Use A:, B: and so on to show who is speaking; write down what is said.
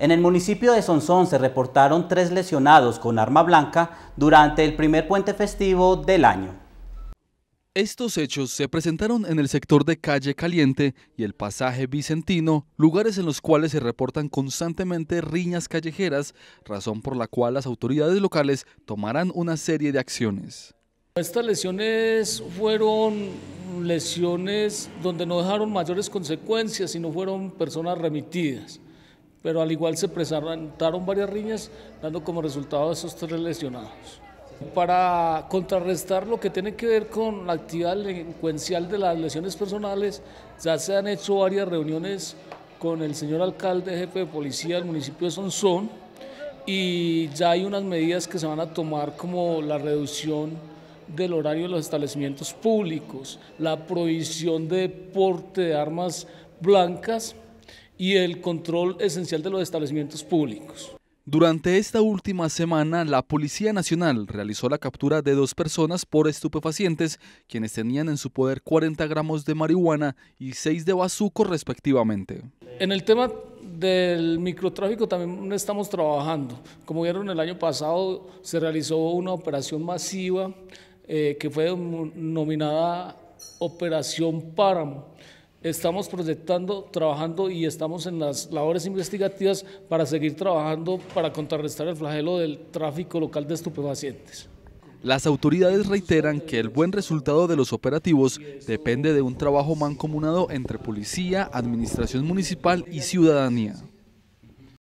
A: En el municipio de Sonsón se reportaron tres lesionados con arma blanca durante el primer puente festivo del año. Estos hechos se presentaron en el sector de Calle Caliente y el pasaje Vicentino, lugares en los cuales se reportan constantemente riñas callejeras, razón por la cual las autoridades locales tomarán una serie de acciones.
B: Estas lesiones fueron lesiones donde no dejaron mayores consecuencias, y no fueron personas remitidas pero al igual se presentaron varias riñas, dando como resultado esos tres lesionados. Para contrarrestar lo que tiene que ver con la actividad delincuencial de las lesiones personales, ya se han hecho varias reuniones con el señor alcalde, jefe de policía del municipio de Sonsón, y ya hay unas medidas que se van a tomar como la reducción del horario de los establecimientos públicos, la prohibición de porte de armas blancas y el control esencial de los establecimientos públicos.
A: Durante esta última semana, la Policía Nacional realizó la captura de dos personas por estupefacientes, quienes tenían en su poder 40 gramos de marihuana y 6 de bazuco respectivamente.
B: En el tema del microtráfico también estamos trabajando. Como vieron, el año pasado se realizó una operación masiva eh, que fue denominada Operación Páramo estamos proyectando, trabajando y estamos en las labores investigativas para seguir trabajando para contrarrestar el flagelo del tráfico local de estupefacientes.
A: Las autoridades reiteran que el buen resultado de los operativos depende de un trabajo
B: mancomunado entre policía, administración municipal y ciudadanía.